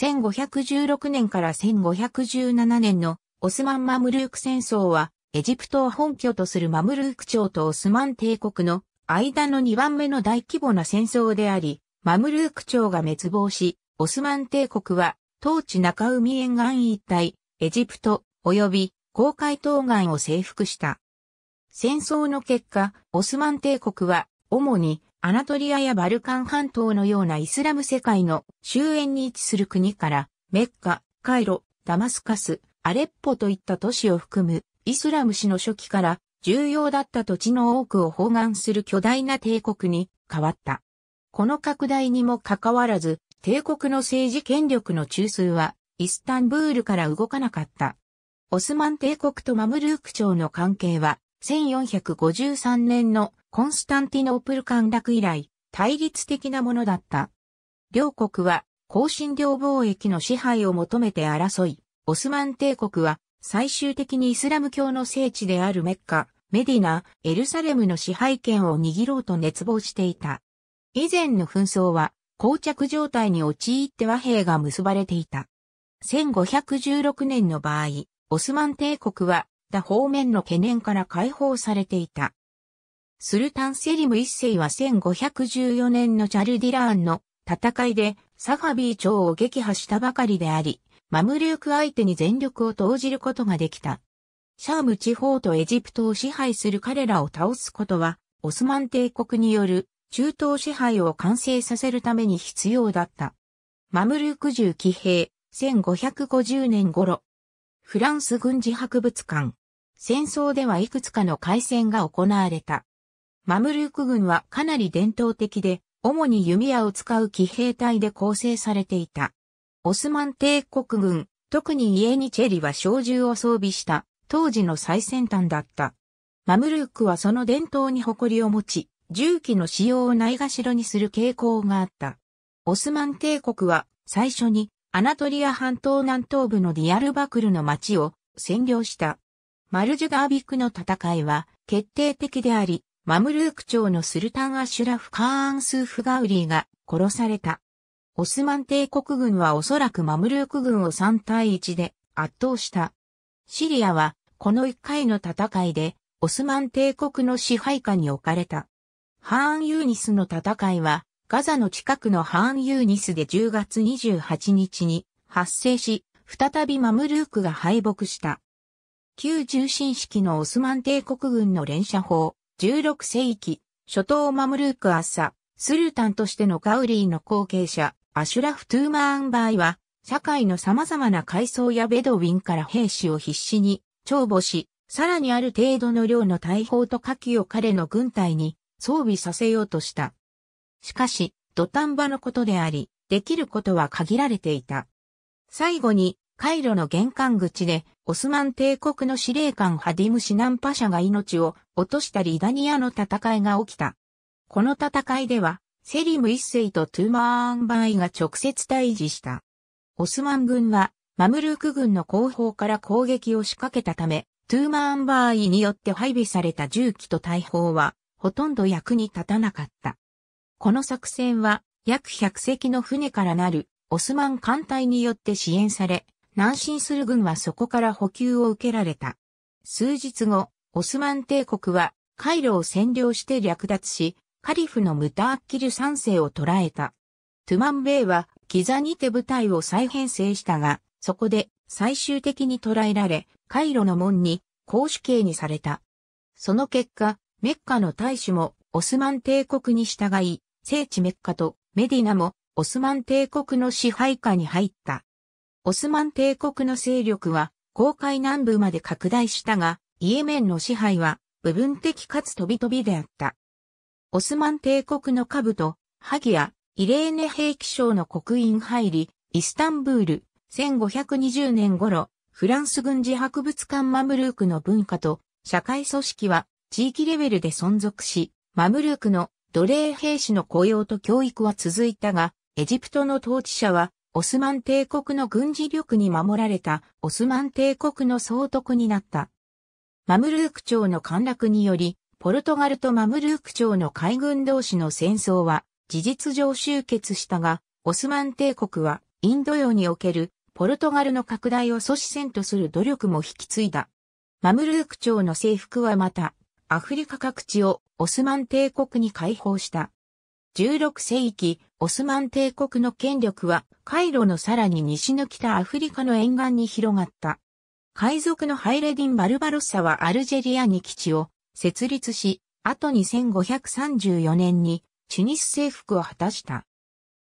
1516年から1517年のオスマン・マムルーク戦争は、エジプトを本拠とするマムルーク朝とオスマン帝国の間の2番目の大規模な戦争であり、マムルーク朝が滅亡し、オスマン帝国は、当地中海沿岸一帯、エジプト、及び、公海東岸を征服した。戦争の結果、オスマン帝国は、主にアナトリアやバルカン半島のようなイスラム世界の終焉に位置する国から、メッカ、カイロ、ダマスカス、アレッポといった都市を含むイスラム史の初期から重要だった土地の多くを包含する巨大な帝国に変わった。この拡大にもかかわらず、帝国の政治権力の中枢はイスタンブールから動かなかった。オスマン帝国とマムルーク朝の関係は1453年のコンスタンティノープル陥落以来、対立的なものだった。両国は、香辛料貿易の支配を求めて争い、オスマン帝国は、最終的にイスラム教の聖地であるメッカ、メディナ、エルサレムの支配権を握ろうと熱望していた。以前の紛争は、膠着状態に陥って和平が結ばれていた。1516年の場合、オスマン帝国は、他方面の懸念から解放されていた。スルタン・セリム一世は1514年のチャルディラーンの戦いでサファビー朝を撃破したばかりであり、マムルーク相手に全力を投じることができた。シャーム地方とエジプトを支配する彼らを倒すことは、オスマン帝国による中東支配を完成させるために必要だった。マムルーク銃騎兵、1550年頃。フランス軍事博物館。戦争ではいくつかの海戦が行われた。マムルーク軍はかなり伝統的で、主に弓矢を使う騎兵隊で構成されていた。オスマン帝国軍、特にイエニチェリは小銃を装備した当時の最先端だった。マムルークはその伝統に誇りを持ち、銃器の使用をないがしろにする傾向があった。オスマン帝国は最初にアナトリア半島南東部のディアルバクルの町を占領した。マルジュガービクの戦いは決定的であり、マムルーク朝のスルタン・アシュラフ・カーン・スーフ・ガウリーが殺された。オスマン帝国軍はおそらくマムルーク軍を3対1で圧倒した。シリアはこの1回の戦いでオスマン帝国の支配下に置かれた。ハーン・ユーニスの戦いはガザの近くのハーン・ユーニスで10月28日に発生し、再びマムルークが敗北した。旧重心式のオスマン帝国軍の連射砲、16世紀、初頭マムルークアッサ、スルタンとしてのガウリーの後継者、アシュラフ・トゥーマーンバイは、社会の様々な階層やベドウィンから兵士を必死に帳簿し、さらにある程度の量の大砲と火器を彼の軍隊に装備させようとした。しかし、土壇場のことであり、できることは限られていた。最後に、カイロの玄関口でオスマン帝国の司令官ハディム・シナンパシャが命を落としたリダニアの戦いが起きた。この戦いでは、セリム一世とトゥーマーンバイが直接対峙した。オスマン軍は、マムルーク軍の後方から攻撃を仕掛けたため、トゥーマーンバーイによって配備された銃器と大砲は、ほとんど役に立たなかった。この作戦は、約100隻の船からなる、オスマン艦隊によって支援され、南進する軍はそこから補給を受けられた。数日後、オスマン帝国は、カイロを占領して略奪し、カリフのムタアッキル3世を捕らえた。トゥマンベイは、キザにて部隊を再編成したが、そこで最終的に捕らえられ、カイロの門に公主刑にされた。その結果、メッカの大使もオスマン帝国に従い、聖地メッカとメディナもオスマン帝国の支配下に入った。オスマン帝国の勢力は、航海南部まで拡大したが、イエメンの支配は、部分的かつ飛び飛びであった。オスマン帝国の下部と、ハギア、イレーネ兵器省の国員入り、イスタンブール、1520年頃、フランス軍事博物館マムルークの文化と社会組織は地域レベルで存続し、マムルークの奴隷兵士の雇用と教育は続いたが、エジプトの統治者はオスマン帝国の軍事力に守られたオスマン帝国の総督になった。マムルーク朝の陥落により、ポルトガルとマムルーク朝の海軍同士の戦争は事実上終結したが、オスマン帝国はインド洋におけるポルトガルの拡大を阻止せんとする努力も引き継いだ。マムルーク朝の征服はまた、アフリカ各地をオスマン帝国に解放した。16世紀、オスマン帝国の権力は、カイロのさらに西の北アフリカの沿岸に広がった。海賊のハイレディン・バルバロッサはアルジェリアに基地を設立し、後に1534年にチュニス征服を果たした。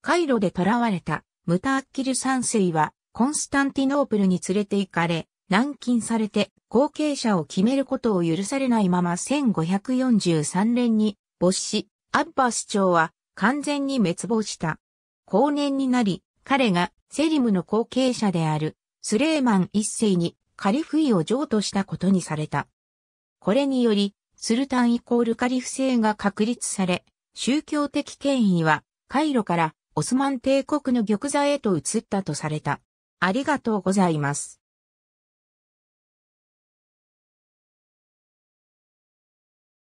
カイロで囚われたムタアッキル三世はコンスタンティノープルに連れて行かれ、軟禁されて後継者を決めることを許されないまま1543年に没し、アッバス朝は完全に滅亡した。後年になり、彼がセリムの後継者であるスレーマン一世にカリフイを譲渡したことにされた。これにより、スルタンイコールカリフ制が確立され、宗教的権威はカイロからオスマン帝国の玉座へと移ったとされた。ありがとうございます。